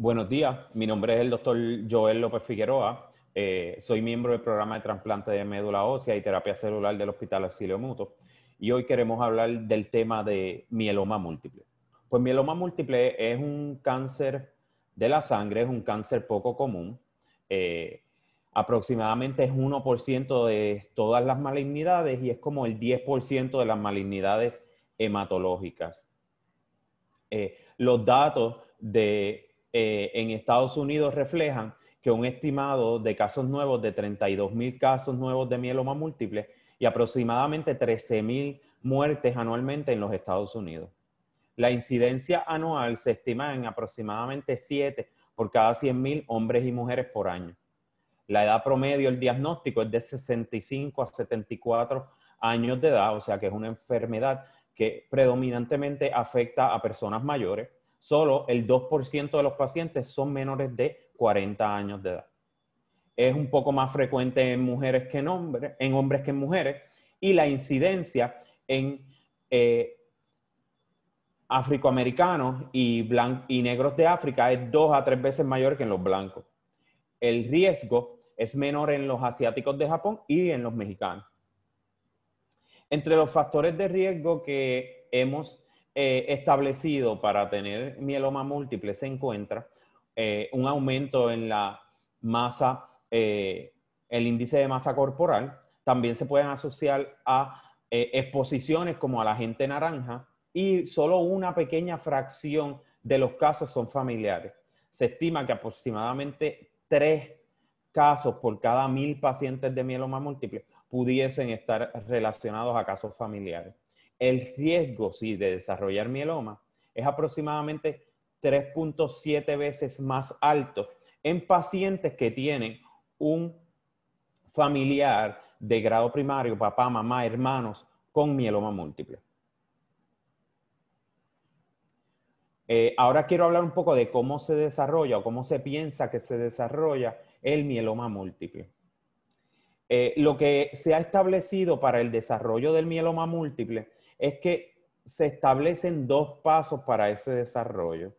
Buenos días, mi nombre es el doctor Joel López Figueroa. Eh, soy miembro del programa de trasplante de médula ósea y terapia celular del Hospital Asilio Muto Y hoy queremos hablar del tema de mieloma múltiple. Pues mieloma múltiple es un cáncer de la sangre, es un cáncer poco común. Eh, aproximadamente es 1% de todas las malignidades y es como el 10% de las malignidades hematológicas. Eh, los datos de eh, en Estados Unidos reflejan que un estimado de casos nuevos de 32 mil casos nuevos de mieloma múltiple y aproximadamente 13 mil muertes anualmente en los Estados Unidos. La incidencia anual se estima en aproximadamente 7 por cada 100 mil hombres y mujeres por año. La edad promedio del diagnóstico es de 65 a 74 años de edad, o sea que es una enfermedad que predominantemente afecta a personas mayores. Solo el 2% de los pacientes son menores de 40 años de edad. Es un poco más frecuente en mujeres que en hombres, en hombres que en mujeres, y la incidencia en eh, afroamericanos y, y negros de África es dos a tres veces mayor que en los blancos. El riesgo es menor en los asiáticos de Japón y en los mexicanos. Entre los factores de riesgo que hemos eh, establecido para tener mieloma múltiple se encuentra eh, un aumento en la masa, eh, el índice de masa corporal. También se pueden asociar a exposiciones como a la gente naranja y solo una pequeña fracción de los casos son familiares. Se estima que aproximadamente tres casos por cada mil pacientes de mieloma múltiple pudiesen estar relacionados a casos familiares el riesgo de desarrollar mieloma es aproximadamente 3.7 veces más alto en pacientes que tienen un familiar de grado primario, papá, mamá, hermanos con mieloma múltiple. Eh, ahora quiero hablar un poco de cómo se desarrolla o cómo se piensa que se desarrolla el mieloma múltiple. Eh, lo que se ha establecido para el desarrollo del mieloma múltiple es que se establecen dos pasos para ese desarrollo.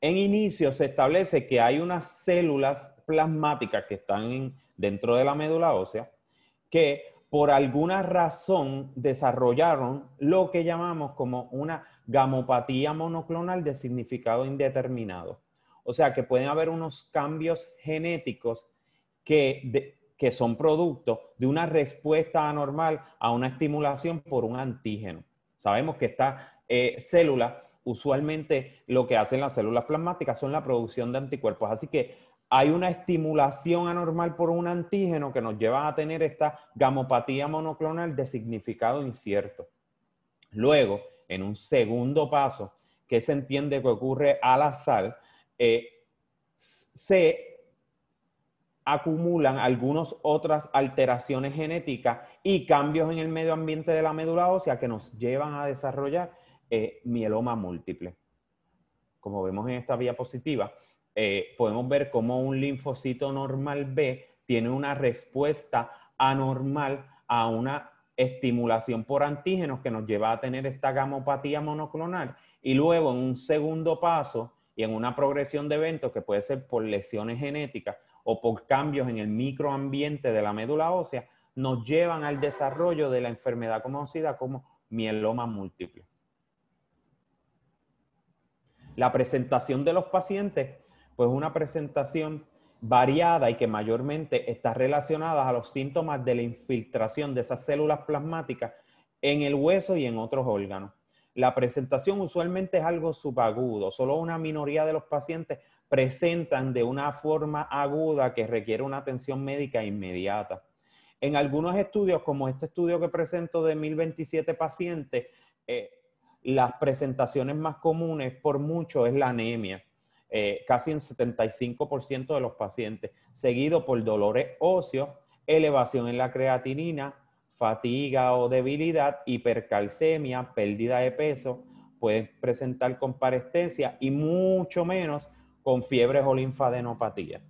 En inicio se establece que hay unas células plasmáticas que están dentro de la médula ósea que por alguna razón desarrollaron lo que llamamos como una gamopatía monoclonal de significado indeterminado. O sea que pueden haber unos cambios genéticos que, que son producto de una respuesta anormal a una estimulación por un antígeno. Sabemos que estas eh, célula células, usualmente lo que hacen las células plasmáticas son la producción de anticuerpos. Así que hay una estimulación anormal por un antígeno que nos lleva a tener esta gamopatía monoclonal de significado incierto. Luego, en un segundo paso, que se entiende que ocurre al azar, sal, eh, se acumulan algunas otras alteraciones genéticas y cambios en el medio ambiente de la médula ósea que nos llevan a desarrollar eh, mieloma múltiple. Como vemos en esta diapositiva, eh, podemos ver cómo un linfocito normal B tiene una respuesta anormal a una estimulación por antígenos que nos lleva a tener esta gamopatía monoclonal y luego en un segundo paso y en una progresión de eventos que puede ser por lesiones genéticas, o por cambios en el microambiente de la médula ósea, nos llevan al desarrollo de la enfermedad conocida como mieloma múltiple. La presentación de los pacientes, pues una presentación variada y que mayormente está relacionada a los síntomas de la infiltración de esas células plasmáticas en el hueso y en otros órganos. La presentación usualmente es algo subagudo, solo una minoría de los pacientes presentan de una forma aguda que requiere una atención médica inmediata. En algunos estudios, como este estudio que presento de 1027 pacientes, eh, las presentaciones más comunes por mucho es la anemia, eh, casi en 75% de los pacientes, seguido por dolores óseos, elevación en la creatinina, fatiga o debilidad, hipercalcemia, pérdida de peso, pueden presentar comparestencia y mucho menos con fiebres o linfadenopatía.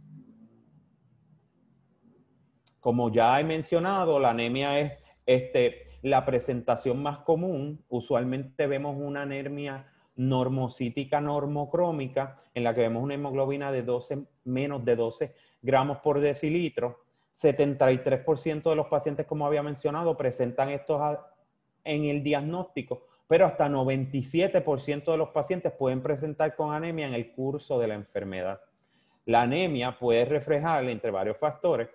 Como ya he mencionado, la anemia es este, la presentación más común. Usualmente vemos una anemia normocítica normocrómica, en la que vemos una hemoglobina de 12, menos de 12 gramos por decilitro. 73% de los pacientes, como había mencionado, presentan estos en el diagnóstico pero hasta 97% de los pacientes pueden presentar con anemia en el curso de la enfermedad. La anemia puede reflejar, entre varios factores,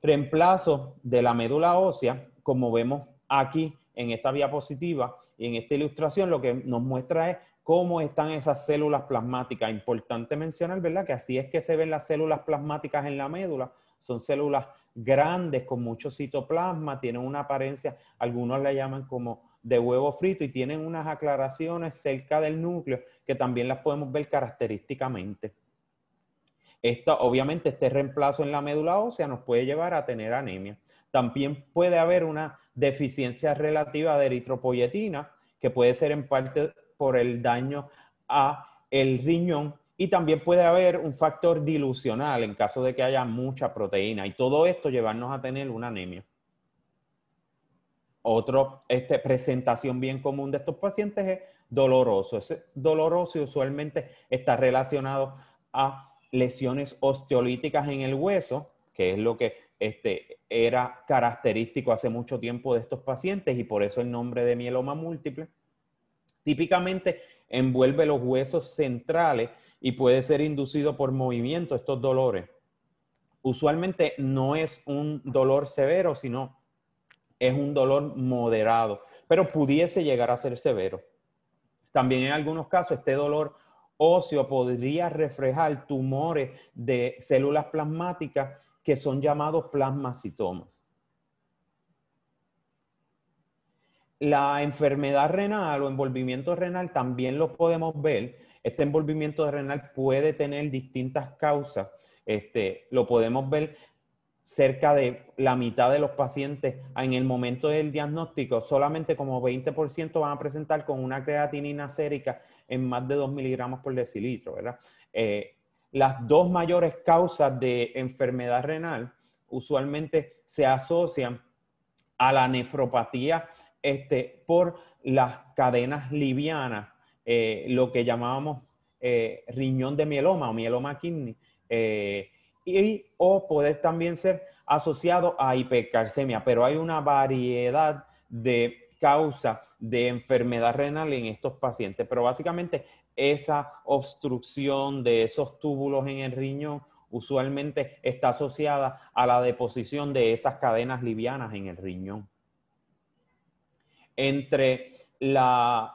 reemplazo de la médula ósea, como vemos aquí en esta diapositiva y en esta ilustración, lo que nos muestra es cómo están esas células plasmáticas. Importante mencionar, ¿verdad? Que así es que se ven las células plasmáticas en la médula. Son células grandes con mucho citoplasma, tienen una apariencia, algunos la llaman como de huevo frito y tienen unas aclaraciones cerca del núcleo que también las podemos ver característicamente. obviamente este reemplazo en la médula ósea nos puede llevar a tener anemia. También puede haber una deficiencia relativa de eritropoyetina que puede ser en parte por el daño a el riñón y también puede haber un factor dilucional en caso de que haya mucha proteína y todo esto llevarnos a tener una anemia. Otra este, presentación bien común de estos pacientes es doloroso. Ese doloroso usualmente está relacionado a lesiones osteolíticas en el hueso, que es lo que este, era característico hace mucho tiempo de estos pacientes y por eso el nombre de mieloma múltiple. Típicamente envuelve los huesos centrales y puede ser inducido por movimiento estos dolores. Usualmente no es un dolor severo, sino es un dolor moderado, pero pudiese llegar a ser severo. También en algunos casos este dolor óseo podría reflejar tumores de células plasmáticas que son llamados plasmacitomas. La enfermedad renal o envolvimiento renal también lo podemos ver. Este envolvimiento renal puede tener distintas causas. Este, lo podemos ver cerca de la mitad de los pacientes en el momento del diagnóstico, solamente como 20% van a presentar con una creatinina sérica en más de 2 miligramos por decilitro, ¿verdad? Eh, las dos mayores causas de enfermedad renal usualmente se asocian a la nefropatía este, por las cadenas livianas, eh, lo que llamábamos eh, riñón de mieloma o mieloma kidney y o puede también ser asociado a hipercalcemia, pero hay una variedad de causas de enfermedad renal en estos pacientes, pero básicamente esa obstrucción de esos túbulos en el riñón usualmente está asociada a la deposición de esas cadenas livianas en el riñón. Entre la,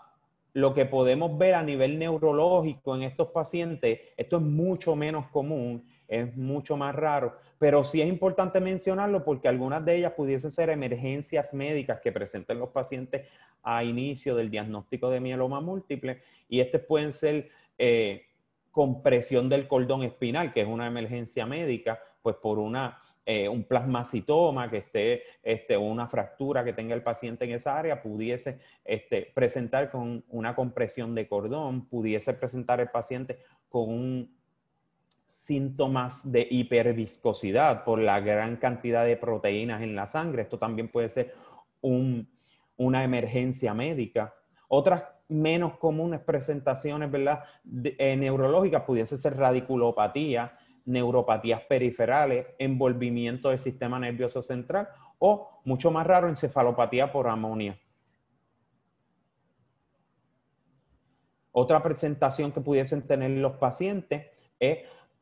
lo que podemos ver a nivel neurológico en estos pacientes, esto es mucho menos común, es mucho más raro, pero sí es importante mencionarlo porque algunas de ellas pudiesen ser emergencias médicas que presenten los pacientes a inicio del diagnóstico de mieloma múltiple y estas pueden ser eh, compresión del cordón espinal, que es una emergencia médica, pues por una, eh, un plasmacitoma, que esté este, una fractura que tenga el paciente en esa área, pudiese este, presentar con una compresión de cordón, pudiese presentar el paciente con un síntomas de hiperviscosidad por la gran cantidad de proteínas en la sangre. Esto también puede ser una emergencia médica. Otras menos comunes presentaciones eh, neurológicas pudiese ser radiculopatía, neuropatías periferales, envolvimiento del sistema nervioso central o, mucho más raro, encefalopatía por amonía. Otra presentación que pudiesen tener los pacientes es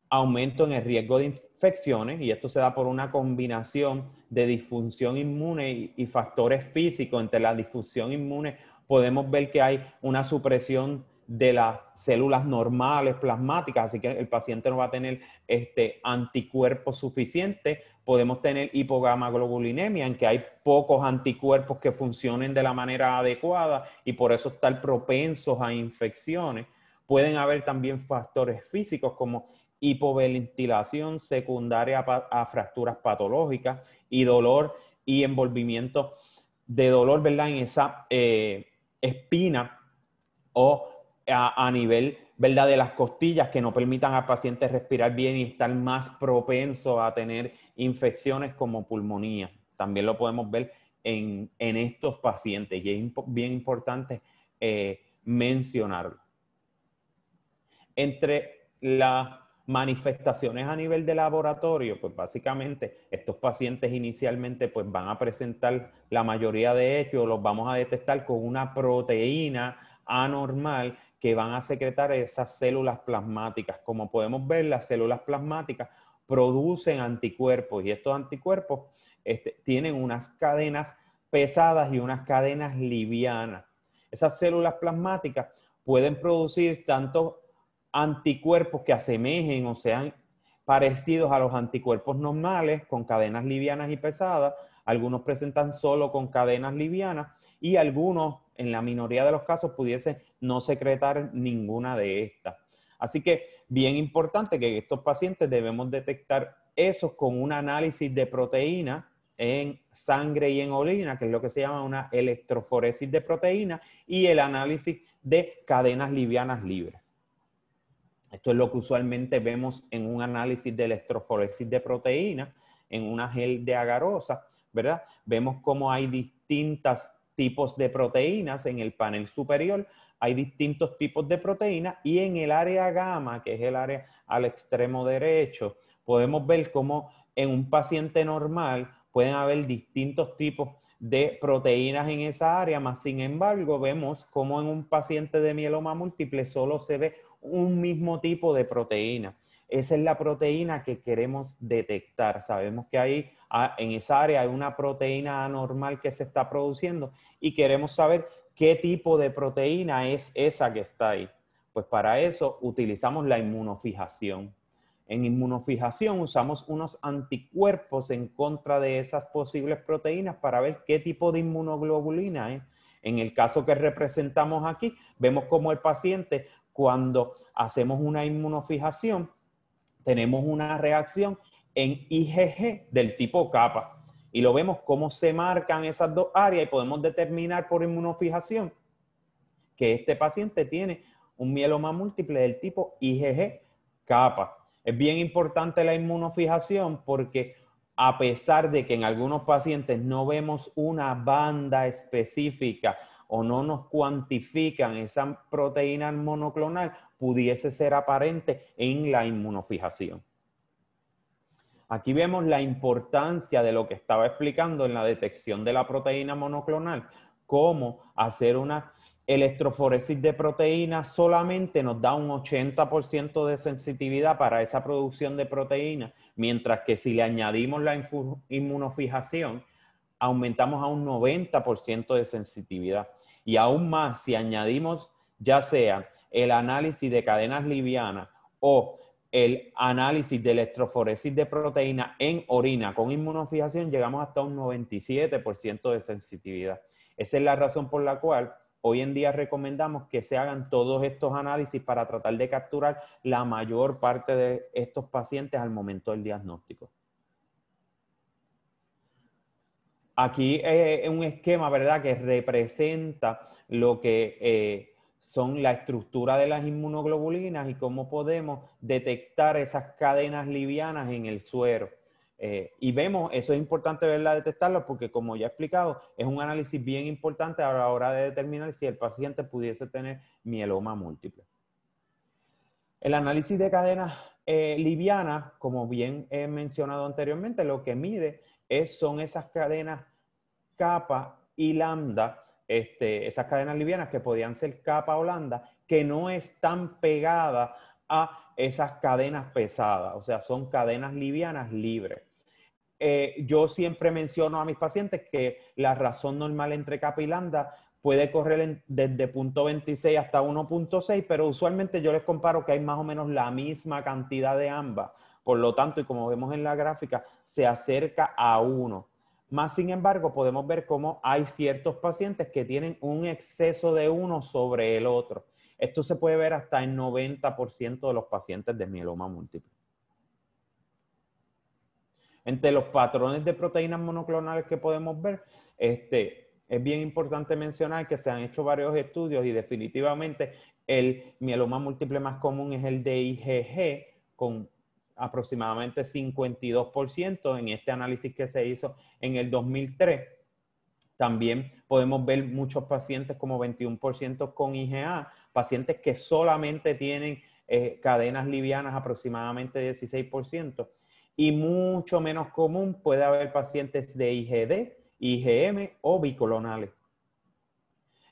aumento en el riesgo de infecciones y esto se da por una combinación de disfunción inmune y, factores físicos. Entre la disfunción inmune podemos ver que hay una supresión de las células normales plasmáticas, así que el paciente no va a tener este anticuerpos suficientes. Podemos tener hipogamaglobulinemia, en que hay pocos anticuerpos que funcionen de la manera adecuada y por eso estar propensos a infecciones. Pueden haber también factores físicos como hipoventilación secundaria a, fracturas patológicas y dolor y envolvimiento de dolor, ¿verdad? En esa eh, espina o a, nivel, ¿verdad? De las costillas que no permitan al paciente respirar bien y estar más propenso a tener infecciones como pulmonía. También lo podemos ver en, estos pacientes y es bien importante eh, mencionarlo. Entre las manifestaciones a nivel de laboratorio, pues básicamente estos pacientes inicialmente pues van a presentar la mayoría de ellos, los vamos a detectar con una proteína anormal que van a secretar esas células plasmáticas. Como podemos ver, las células plasmáticas producen anticuerpos y estos anticuerpos este, tienen unas cadenas pesadas y unas cadenas livianas. Esas células plasmáticas pueden producir tanto anticuerpos que asemejen o sean parecidos a los anticuerpos normales con cadenas livianas y pesadas. Algunos presentan solo con cadenas livianas y algunos, en la minoría de los casos, pudiesen no secretar ninguna de estas. Así que bien importante que estos pacientes debemos detectar esos con un análisis de proteína en sangre y en orina, que es lo que se llama una electroforesis de proteína, y el análisis de cadenas livianas libres. Esto es lo que usualmente vemos en un análisis de electroforesis de proteína, en una gel de agarosa, ¿verdad? Vemos cómo hay distintos tipos de proteínas en el panel superior, hay distintos tipos de proteínas y en el área gamma, que es el área al extremo derecho, podemos ver cómo en un paciente normal pueden haber distintos tipos de proteínas en esa área, más sin embargo vemos cómo en un paciente de mieloma múltiple solo se ve un mismo tipo de proteína. Esa es la proteína que queremos detectar. Sabemos que ahí, ah, en esa área hay una proteína anormal que se está produciendo y queremos saber qué tipo de proteína es esa que está ahí. Pues para eso utilizamos la inmunofijación. En inmunofijación usamos unos anticuerpos en contra de esas posibles proteínas para ver qué tipo de inmunoglobulina es. En el caso que representamos aquí, vemos cómo el paciente cuando hacemos una inmunofijación, tenemos una reacción en IgG del tipo capa. Y lo vemos cómo se marcan esas dos áreas y podemos determinar por inmunofijación que este paciente tiene un mieloma múltiple del tipo IgG capa. Es bien importante la inmunofijación porque a pesar de que en algunos pacientes no vemos una banda específica o no nos cuantifican esa proteína monoclonal, pudiese ser aparente en la inmunofijación. Aquí vemos la importancia de lo que estaba explicando en la detección de la proteína monoclonal, cómo hacer una electroforesis de proteína solamente nos da un 80% de sensitividad para esa producción de proteína, mientras que si le añadimos la inmunofijación, aumentamos a un 90% de sensitividad. Y aún más si añadimos ya sea el análisis de cadenas livianas o el análisis de electroforesis de proteína en orina con inmunofijación, llegamos hasta un 97% de sensitividad. Esa es la razón por la cual hoy en día recomendamos que se hagan todos estos análisis para tratar de capturar la mayor parte de estos pacientes al momento del diagnóstico. Aquí es eh, un esquema, ¿verdad?, que representa lo que eh, son la estructura de las inmunoglobulinas y cómo podemos detectar esas cadenas livianas en el suero. Eh, y vemos, eso es importante verla, detectarlo, porque como ya he explicado, es un análisis bien importante a la hora de determinar si el paciente pudiese tener mieloma múltiple. El análisis de cadenas livianas, como bien he mencionado anteriormente, lo que mide son esas cadenas capa y lambda, este, esas cadenas livianas que podían ser capa o lambda, que no están pegadas a esas cadenas pesadas, o sea, son cadenas livianas libres. Eh, yo siempre menciono a mis pacientes que la razón normal entre capa y lambda puede correr desde 0.26 hasta 1.6, pero usualmente yo les comparo que hay más o menos la misma cantidad de ambas. Por lo tanto, y como vemos en la gráfica, se acerca a uno. Más sin embargo, podemos ver cómo hay ciertos pacientes que tienen un exceso de uno sobre el otro. Esto se puede ver hasta en 90% de los pacientes de mieloma múltiple. Entre los patrones de proteínas monoclonales que podemos ver, este, es bien importante mencionar que se han hecho varios estudios y definitivamente el mieloma múltiple más común es el de IgG con aproximadamente 52% en este análisis que se hizo en el 2003. También podemos ver muchos pacientes como 21% con IgA, pacientes que solamente tienen eh, cadenas livianas aproximadamente 16%. Y mucho menos común puede haber pacientes de IgD, IgM o bicolonales.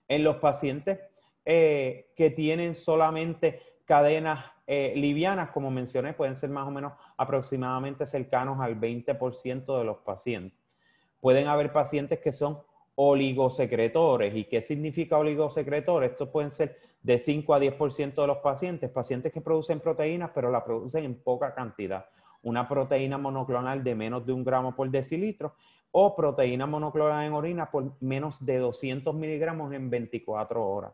En los pacientes eh, que tienen solamente cadenas eh, livianas, como mencioné, pueden ser más o menos aproximadamente cercanos al 20% de los pacientes. Pueden haber pacientes que son oligosecretores. ¿Y qué significa oligosecretor, Estos pueden ser de 5 a 10% de los pacientes, pacientes que producen proteínas, pero la producen en poca cantidad. Una proteína monoclonal de menos de un gramo por decilitro o proteína monoclonal en orina por menos de 200 miligramos en 24 horas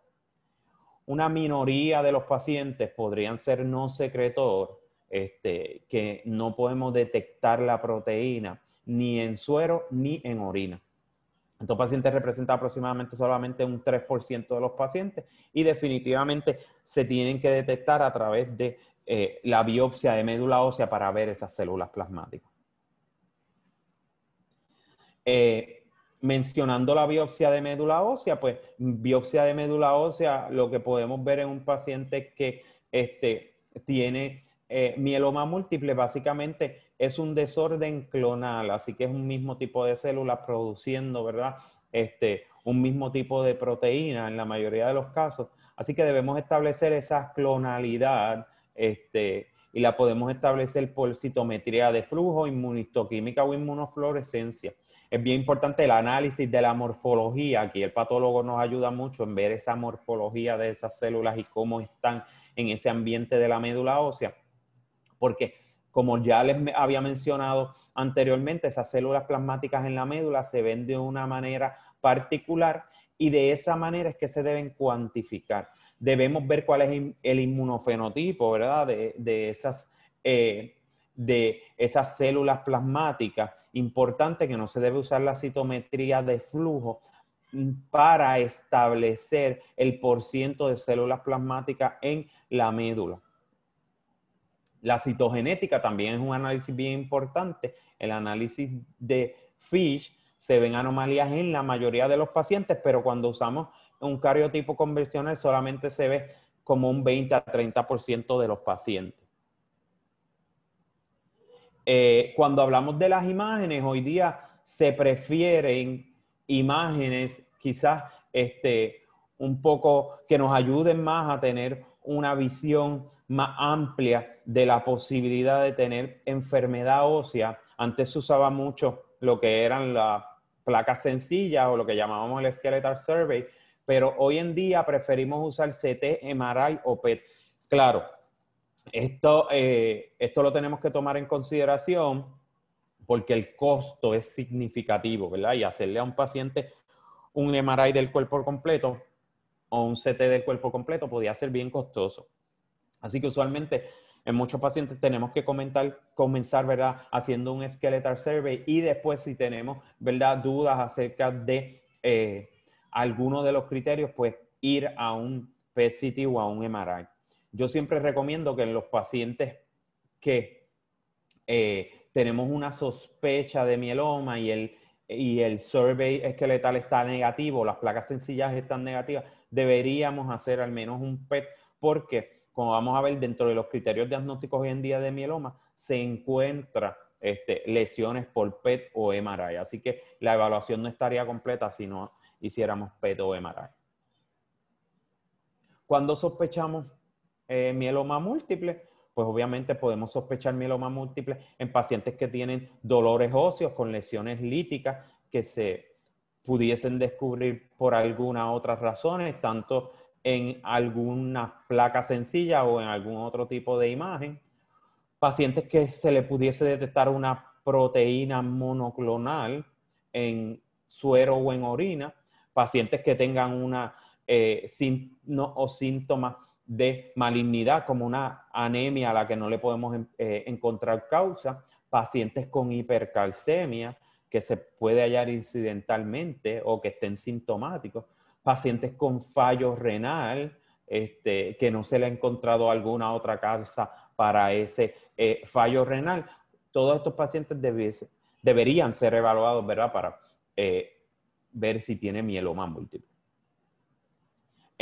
una minoría de los pacientes podrían ser no secretor, este, que no podemos detectar la proteína ni en suero ni en orina. Estos pacientes representan aproximadamente solamente un 3% de los pacientes y definitivamente se tienen que detectar a través de eh, la biopsia de médula ósea para ver esas células plasmáticas. Eh, mencionando la biopsia de médula ósea, pues biopsia de médula ósea, lo que podemos ver en un paciente que este, tiene eh, mieloma múltiple, básicamente es un desorden clonal, así que es un mismo tipo de células produciendo, ¿verdad? Este, un mismo tipo de proteína en la mayoría de los casos. Así que debemos establecer esa clonalidad este, y la podemos establecer por citometría de flujo, inmunistoquímica o inmunofluorescencia es bien importante el análisis de la morfología. Aquí el patólogo nos ayuda mucho en ver esa morfología de esas células y cómo están en ese ambiente de la médula ósea. Porque, como ya les había mencionado anteriormente, esas células plasmáticas en la médula se ven de una manera particular y de esa manera es que se deben cuantificar. Debemos ver cuál es el inmunofenotipo, ¿verdad? De, esas eh, de esas células plasmáticas. Importante que no se debe usar la citometría de flujo para establecer el porcentaje de células plasmáticas en la médula. La citogenética también es un análisis bien importante. El análisis de Fish se ven anomalías en la mayoría de los pacientes, pero cuando usamos un cariotipo conversional solamente se ve como un 20 a 30% de los pacientes. Eh, cuando hablamos de las imágenes, hoy día se prefieren imágenes quizás este, un poco que nos ayuden más a tener una visión más amplia de la posibilidad de tener enfermedad ósea. Antes se usaba mucho lo que eran las placas sencillas o lo que llamábamos el Skeletal Survey, pero hoy en día preferimos usar CT, MRI o PET. Claro, esto, eh, esto lo tenemos que tomar en consideración porque el costo es significativo, ¿verdad? Y hacerle a un paciente un MRI del cuerpo completo o un CT del cuerpo completo podría ser bien costoso. Así que usualmente en muchos pacientes tenemos que comentar, comenzar, ¿verdad? Haciendo un skeletal survey y después si tenemos, ¿verdad? Dudas acerca de eh, alguno de los criterios, pues ir a un PET-CT o a un MRI yo siempre recomiendo que en los pacientes que eh, tenemos una sospecha de mieloma y el, y el survey esqueletal está negativo, las placas sencillas están negativas, deberíamos hacer al menos un PET porque, como vamos a ver, dentro de los criterios diagnósticos hoy en día de mieloma, se encuentra este, lesiones por PET o MRI. Así que la evaluación no estaría completa si no hiciéramos PET o MRI. Cuando sospechamos eh, mieloma múltiple, pues obviamente podemos sospechar mieloma múltiple en pacientes que tienen dolores óseos con lesiones líticas que se pudiesen descubrir por alguna otras razones, tanto en alguna placa sencilla o en algún otro tipo de imagen. Pacientes que se le pudiese detectar una proteína monoclonal en suero o en orina, pacientes que tengan una eh, o síntomas de malignidad como una anemia a la que no le podemos eh, encontrar causa, pacientes con hipercalcemia que se puede hallar incidentalmente o que estén sintomáticos, pacientes con fallo renal este, que no se le ha encontrado alguna otra causa para ese eh, fallo renal. Todos estos pacientes deberían ser evaluados, ¿verdad? Para eh, ver si tiene mieloma múltiple.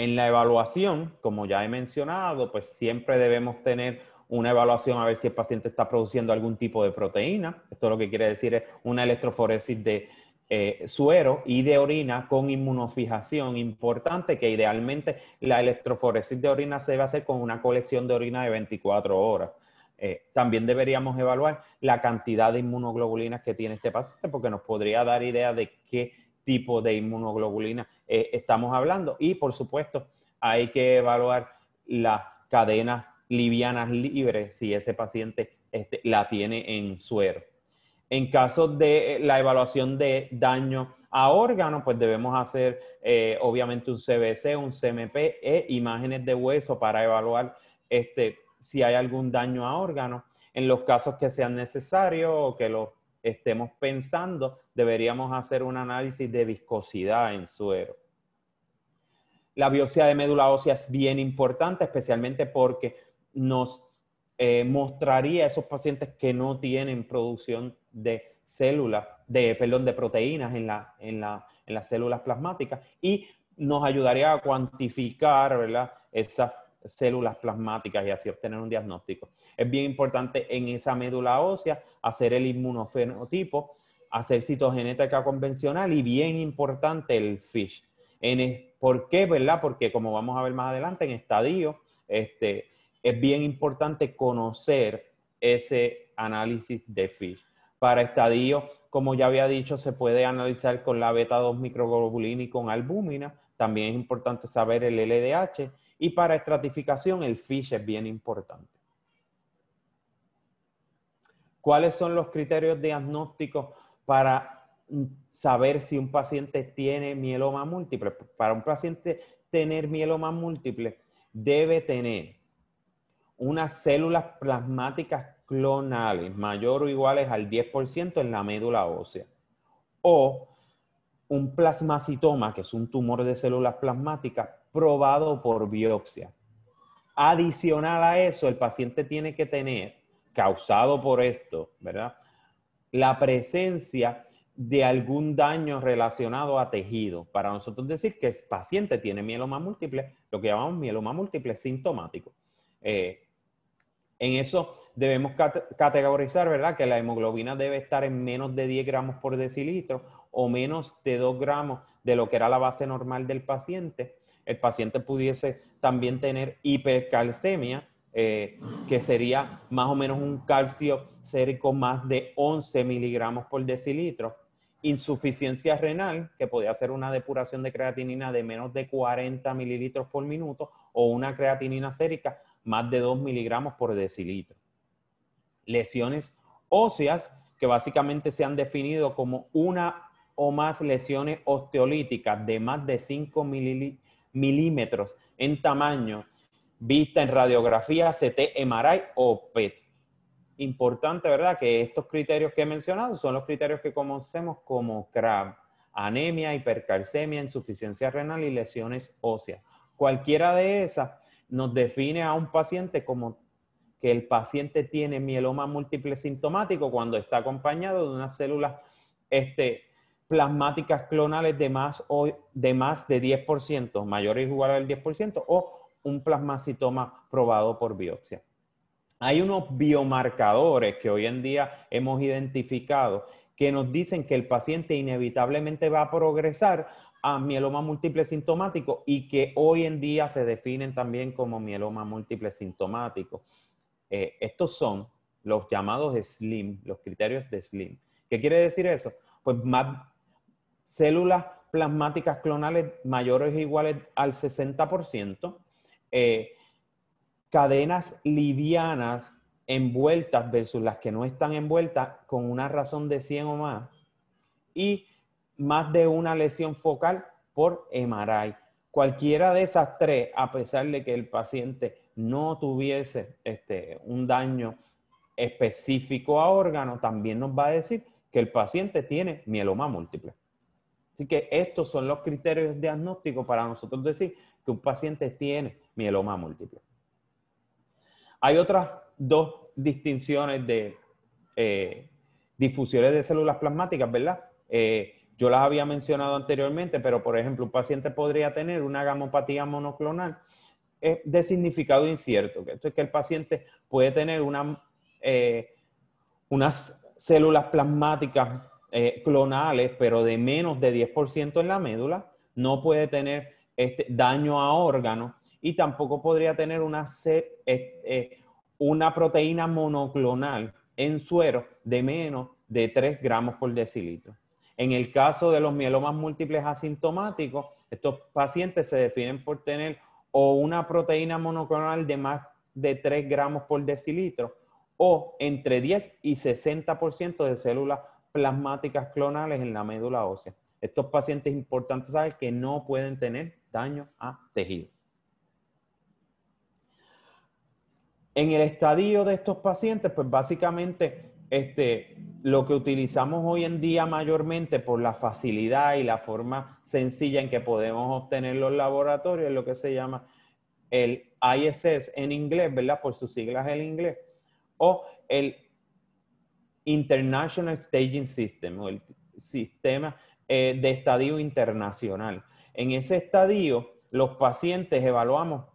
En la evaluación, como ya he mencionado, pues siempre debemos tener una evaluación a ver si el paciente está produciendo algún tipo de proteína. Esto lo que quiere decir es una electroforesis de eh, suero y de orina con inmunofijación. Importante que idealmente la electroforesis de orina se debe hacer con una colección de orina de 24 horas. Eh, también deberíamos evaluar la cantidad de inmunoglobulinas que tiene este paciente porque nos podría dar idea de qué tipo de inmunoglobulina eh, estamos hablando. Y por supuesto, hay que evaluar las cadenas livianas libres si ese paciente este, la tiene en suero. En caso de la evaluación de daño a órgano, pues debemos hacer eh, obviamente un CBC, un CMP e imágenes de hueso para evaluar este, si hay algún daño a órgano. En los casos que sean necesarios o que lo estemos pensando, deberíamos hacer un análisis de viscosidad en suero. La biopsia de médula ósea es bien importante, especialmente porque nos eh, mostraría a esos pacientes que no tienen producción de células, de, perdón, de proteínas en, las células plasmáticas y nos ayudaría a cuantificar esas células plasmáticas y así obtener un diagnóstico. Es bien importante en esa médula ósea hacer el inmunofenotipo, hacer citogenética convencional y bien importante el FISH. En ¿Por qué, verdad? Porque como vamos a ver más adelante en estadio, este, es bien importante conocer ese análisis de FISH. Para estadio, como ya había dicho, se puede analizar con la beta 2 microglobulina y con albúmina. También es importante saber el LDH. Y para estratificación, el FISH es bien importante. ¿Cuáles son los criterios diagnósticos para saber si un paciente tiene mieloma múltiple. Para un paciente tener mieloma múltiple, debe tener unas células plasmáticas clonales mayor o iguales al 10% en la médula ósea. O un plasmacitoma, que es un tumor de células plasmáticas, probado por biopsia. Adicional a eso, el paciente tiene que tener, causado por esto, ¿verdad? La presencia de algún daño relacionado a tejido. Para nosotros decir que el paciente tiene mieloma múltiple, lo que llamamos mieloma múltiple sintomático. Eh, en eso debemos categorizar, ¿verdad? Que la hemoglobina debe estar en menos de 10 gramos por decilitro o menos de 2 gramos de lo que era la base normal del paciente. El paciente pudiese también tener hipercalcemia, eh, que sería más o menos un calcio sérico más de 11 miligramos por decilitro. Insuficiencia renal, que podría ser una depuración de creatinina de menos de 40 mililitros por minuto o una creatinina sérica más de 2 miligramos por decilitro. Lesiones óseas, que básicamente se han definido como una o más lesiones osteolíticas de más de 5 milímetros en tamaño vista en radiografía, CT, MRI o PET. Importante, ¿verdad? Que estos criterios que he mencionado son los criterios que conocemos como CRAB, anemia, hipercalcemia, insuficiencia renal y lesiones óseas. Cualquiera de esas nos define a un paciente como que el paciente tiene mieloma múltiple sintomático cuando está acompañado de unas células este, plasmáticas clonales de más, o, de más de 10%, mayor o igual al 10%, o un plasmacitoma probado por biopsia. Hay unos biomarcadores que hoy en día hemos identificado que nos dicen que el paciente inevitablemente va a progresar a mieloma múltiple sintomático y que hoy en día se definen también como mieloma múltiple sintomático. Eh, estos son los llamados SLIM, los criterios de SLIM. ¿Qué quiere decir eso? Pues más células plasmáticas clonales mayores o iguales al 60%, eh, cadenas livianas envueltas versus las que no están envueltas con una razón de 100 o más y más de una lesión focal por MRI. Cualquiera de esas tres, a pesar de que el paciente no tuviese este, un daño específico a órgano, también nos va a decir que el paciente tiene mieloma múltiple. Así que estos son los criterios diagnósticos para nosotros decir que un paciente tiene mieloma múltiple. Hay otras dos distinciones de eh, difusiones de células plasmáticas, ¿verdad? Eh, yo las había mencionado anteriormente, pero por ejemplo, un paciente podría tener una gamopatía monoclonal es de significado incierto. Que esto es que el paciente puede tener eh, unas células plasmáticas clonales, pero de menos de 10% en la médula, no puede tener este daño a órganos y tampoco podría tener una, eh, eh, una proteína monoclonal en suero de menos de 3 gramos por decilitro. En el caso de los mielomas múltiples asintomáticos, estos pacientes se definen por tener o una proteína monoclonal de más de 3 gramos por decilitro o entre 10 y 60% de células plasmáticas clonales en la médula ósea. Estos pacientes importantes importante saber que no pueden tener daño a tejido. En el estadio de estos pacientes, pues básicamente este, lo que utilizamos hoy en día mayormente por la facilidad y la forma sencilla en que podemos obtener los laboratorios es lo que se llama el ISS en inglés, ¿verdad? Por sus siglas en inglés. O el International Staging System, o el sistema eh, de estadio internacional. En ese estadio, los pacientes evaluamos,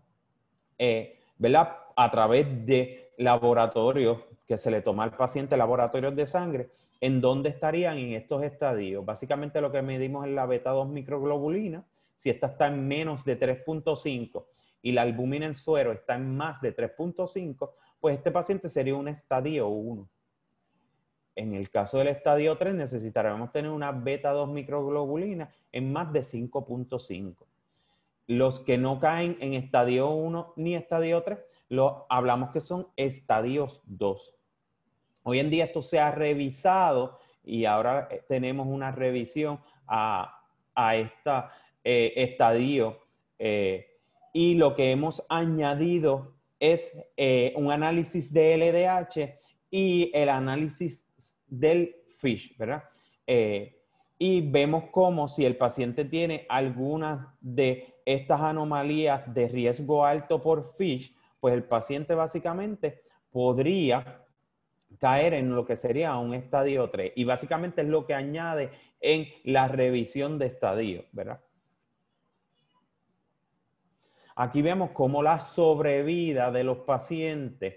eh, ¿verdad? a través de laboratorios que se le toma al paciente, laboratorios de sangre, en dónde estarían en estos estadios. Básicamente lo que medimos es la beta-2 microglobulina, si esta está en menos de 3.5 y la albúmina en suero está en más de 3.5, pues este paciente sería un estadio 1. En el caso del estadio 3 necesitaremos tener una beta-2 microglobulina en más de 5.5. Los que no caen en estadio 1 ni estadio 3 hablamos que son estadios 2. Hoy en día esto se ha revisado y ahora eh, tenemos una revisión a, este estadio eh, y lo que hemos añadido es un análisis de LDH y el análisis del FISH, ¿verdad? y vemos cómo si el paciente tiene algunas de estas anomalías de riesgo alto por FISH, pues el paciente básicamente podría caer en lo que sería un estadio 3 y básicamente es lo que añade en la revisión de estadio, ¿verdad? Aquí vemos cómo la sobrevida de los pacientes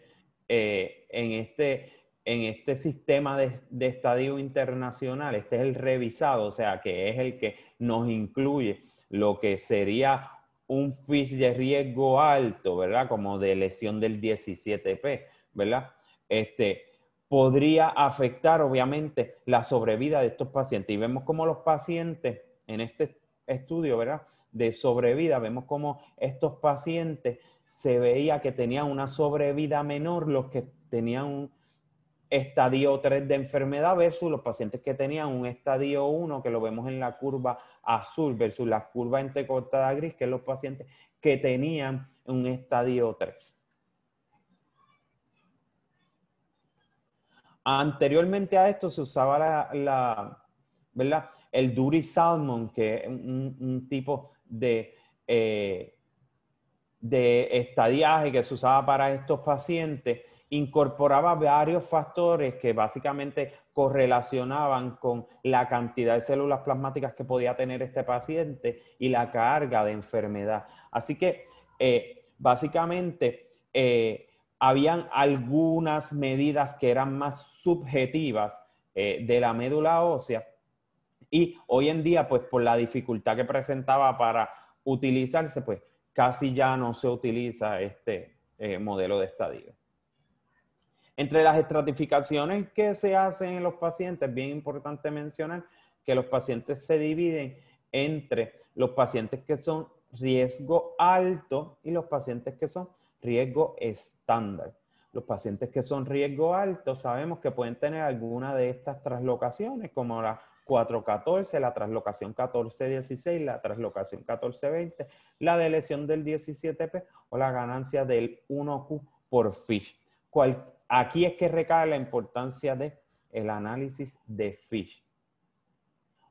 eh, en, este, en este sistema de, de, estadio internacional, este es el revisado, o sea, que es el que nos incluye lo que sería un FIS de riesgo alto, ¿verdad? Como de lesión del 17P, ¿verdad? Este, podría afectar obviamente la sobrevida de estos pacientes. Y vemos como los pacientes en este estudio, ¿verdad? De sobrevida, vemos como estos pacientes se veía que tenían una sobrevida menor los que tenían un estadio 3 de enfermedad versus los pacientes que tenían un estadio 1, que lo vemos en la curva azul, versus la curva entrecortada gris, que es los pacientes que tenían un estadio 3. Anteriormente a esto se usaba la, El Duri Salmon, que es un, tipo de, eh, de estadiaje que se usaba para estos pacientes incorporaba varios factores que básicamente correlacionaban con la cantidad de células plasmáticas que podía tener este paciente y la carga de enfermedad. Así que eh, básicamente eh, habían algunas medidas que eran más subjetivas eh, de la médula ósea y hoy en día, pues por la dificultad que presentaba para utilizarse, pues casi ya no se utiliza este modelo de estadio. Entre las estratificaciones que se hacen en los pacientes, bien importante mencionar que los pacientes se dividen entre los pacientes que son riesgo alto y los pacientes que son riesgo estándar. Los pacientes que son riesgo alto sabemos que pueden tener alguna de estas traslocaciones, como la 414, la traslocación 1416, la traslocación 1420, la deleción del 17P o la ganancia del 1Q por FISH. Aquí es que recae la importancia del el análisis de FISH.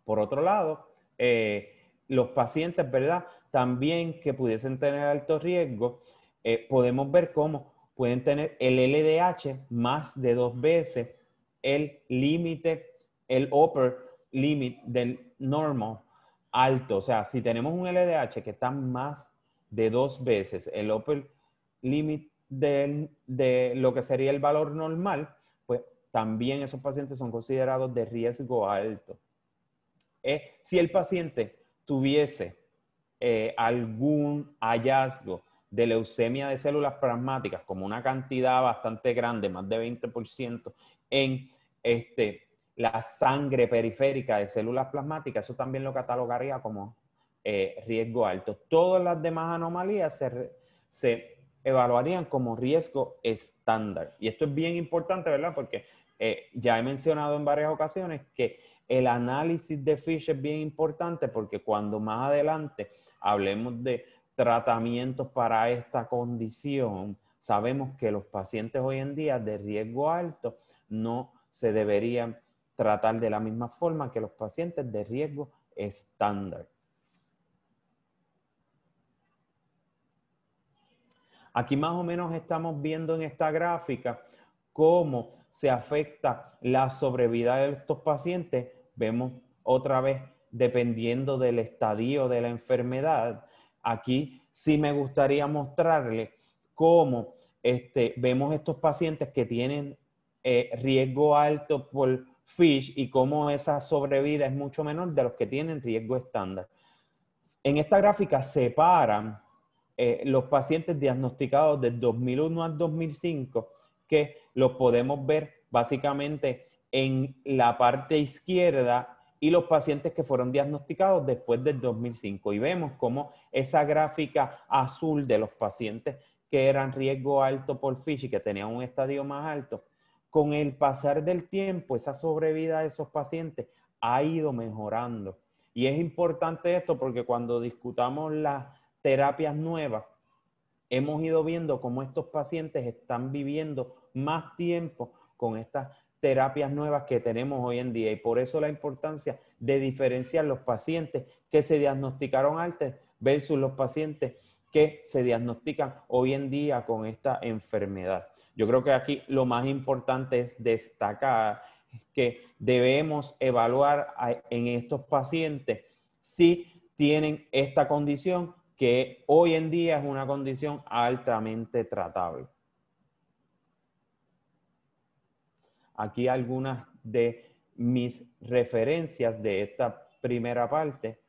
Por otro lado, eh, los pacientes, ¿verdad? También que pudiesen tener alto riesgo, eh, podemos ver cómo pueden tener el LDH más de dos veces el límite, el upper limit del normal alto. O sea, si tenemos un LDH que está más de dos veces el upper limit de, lo que sería el valor normal, pues también esos pacientes son considerados de riesgo alto. Eh, si el paciente tuviese eh, algún hallazgo de leucemia de células plasmáticas, como una cantidad bastante grande, más de 20%, en este, la sangre periférica de células plasmáticas, eso también lo catalogaría como eh, riesgo alto. Todas las demás anomalías se, se evaluarían como riesgo estándar. Y esto es bien importante, ¿verdad? Porque eh, ya he mencionado en varias ocasiones que el análisis de Fisher es bien importante porque cuando más adelante hablemos de tratamientos para esta condición, sabemos que los pacientes hoy en día de riesgo alto no se deberían tratar de la misma forma que los pacientes de riesgo estándar. Aquí más o menos estamos viendo en esta gráfica cómo se afecta la sobrevida de estos pacientes. Vemos otra vez, dependiendo del estadio de la enfermedad, aquí sí me gustaría mostrarles cómo este, vemos estos pacientes que tienen eh, riesgo alto por FISH y cómo esa sobrevida es mucho menor de los que tienen riesgo estándar. En esta gráfica separan eh, los pacientes diagnosticados del 2001 al 2005, que los podemos ver básicamente en la parte izquierda y los pacientes que fueron diagnosticados después del 2005. Y vemos cómo esa gráfica azul de los pacientes que eran riesgo alto por Fish y que tenían un estadio más alto, con el pasar del tiempo, esa sobrevida de esos pacientes ha ido mejorando. Y es importante esto porque cuando discutamos la, terapias nuevas, hemos ido viendo cómo estos pacientes están viviendo más tiempo con estas terapias nuevas que tenemos hoy en día y por eso la importancia de diferenciar los pacientes que se diagnosticaron antes versus los pacientes que se diagnostican hoy en día con esta enfermedad. Yo creo que aquí lo más importante es destacar que debemos evaluar en estos pacientes si tienen esta condición que hoy en día es una condición altamente tratable. Aquí algunas de mis referencias de esta primera parte